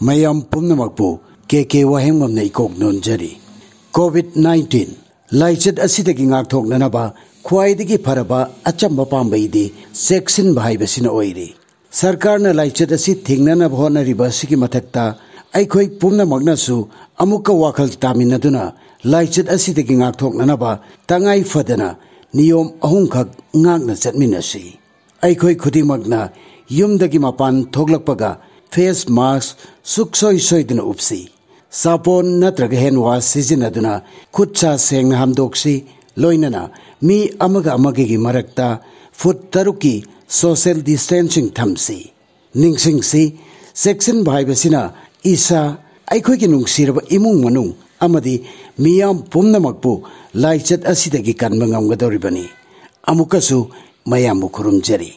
ꯃꯌꯥꯝ ꯄꯨꯝꯅꯃꯛꯄꯨ ꯀꯦ ꯀꯦ ꯋꯥꯍꯦꯡꯕꯝꯅ ꯏꯀꯣꯛ ꯅꯣꯟꯖꯔꯤ ꯀꯣꯚꯤꯗ ꯅꯥꯏꯟꯇꯤꯟ ꯂꯥꯏꯆꯠ ꯑꯁꯤꯗꯒꯤ ꯉꯥꯛꯊꯣꯛꯅꯅꯕ ꯈ꯭ꯋꯥꯏꯗꯒꯤ ꯐꯔꯕ ꯑꯆꯝꯕ ꯄꯥꯝꯕꯩꯗꯤ ꯆꯦꯛꯁꯤꯟꯕ ꯍꯥꯏꯕꯁꯤꯅ ꯑꯣꯏꯔꯤ ꯁꯔꯀꯥꯔꯅ ꯂꯥꯏꯆꯠ ꯑꯁꯤ ꯊꯤꯡꯅꯅꯕ ꯍꯣꯠꯅꯔꯤꯕ ꯑꯁꯤꯒꯤ ꯃꯊꯛꯇ ꯑꯩꯈꯣꯏ ꯄꯨꯝꯅꯃꯛꯅꯁꯨ ꯑꯃꯨꯛꯀ ꯋꯥꯈꯜ ꯇꯥꯃꯤꯟꯅꯗꯨꯅ ꯂꯥꯏꯆꯠ ꯑꯁꯤꯗꯒꯤ ꯉꯥꯛꯊꯣꯛꯅꯅꯕ ꯇꯉꯥꯏ ꯐꯗꯅ ꯅꯤꯌꯣꯝ ꯑꯍꯨꯝꯈꯛ ꯉꯥꯛꯅ ꯆꯠꯃꯤꯟꯅꯁꯤ ꯑꯩꯈꯣꯏ ꯈꯨꯗꯤꯡꯃꯛꯅ ꯌꯨꯝꯗꯒꯤ ꯃꯄꯥꯟ ꯊꯣꯛꯂꯛꯄꯒ ꯐꯦꯁ ꯃꯥꯛꯁ ꯁꯨꯛꯁꯣꯏ ꯁꯣꯏꯗꯅ ꯎꯞꯁꯤ ꯁꯥꯄꯣꯟ ꯅꯠꯇ꯭ꯔꯒ ꯍꯦꯟꯋꯥꯁ ꯁꯤꯖꯤꯟꯅꯗꯨꯅ ꯈꯨꯠ ꯁꯥ ꯁꯦꯡꯅ ꯍꯥꯝꯗꯣꯛꯁꯤ ꯂꯣꯏꯅꯅ ꯃꯤ ꯑꯃꯒ ꯑꯃꯒꯒꯤ ꯃꯔꯛꯇ ꯐꯨꯠ ꯇꯔꯨꯛꯀꯤ ꯁꯣꯁꯦꯜ ꯗꯤꯁꯇꯦꯟꯁꯤꯡ ꯊꯝꯁꯤ ꯅꯤꯡꯁꯤꯡꯁꯤ ꯆꯦꯛꯁꯤꯟꯕ ꯍꯥꯏꯕꯁꯤꯅ ꯏꯁꯥ ꯑꯩꯈꯣꯏꯒꯤ ꯅꯨꯡꯁꯤꯔꯕ ꯏꯃꯨꯡ ꯃꯅꯨꯡ ꯑꯃꯗꯤ ꯃꯤꯌꯥꯝ ꯄꯨꯝꯅꯃꯛꯄꯨ ꯂꯥꯏꯆꯠ ꯑꯁꯤꯗꯒꯤ ꯀꯟꯕ ꯉꯝꯒꯗꯧꯔꯤꯕꯅꯤ ꯑꯃꯨꯛꯀꯁꯨ ꯃꯌꯥꯝꯕꯨ ꯈꯨꯔꯨꯝꯖꯔꯤ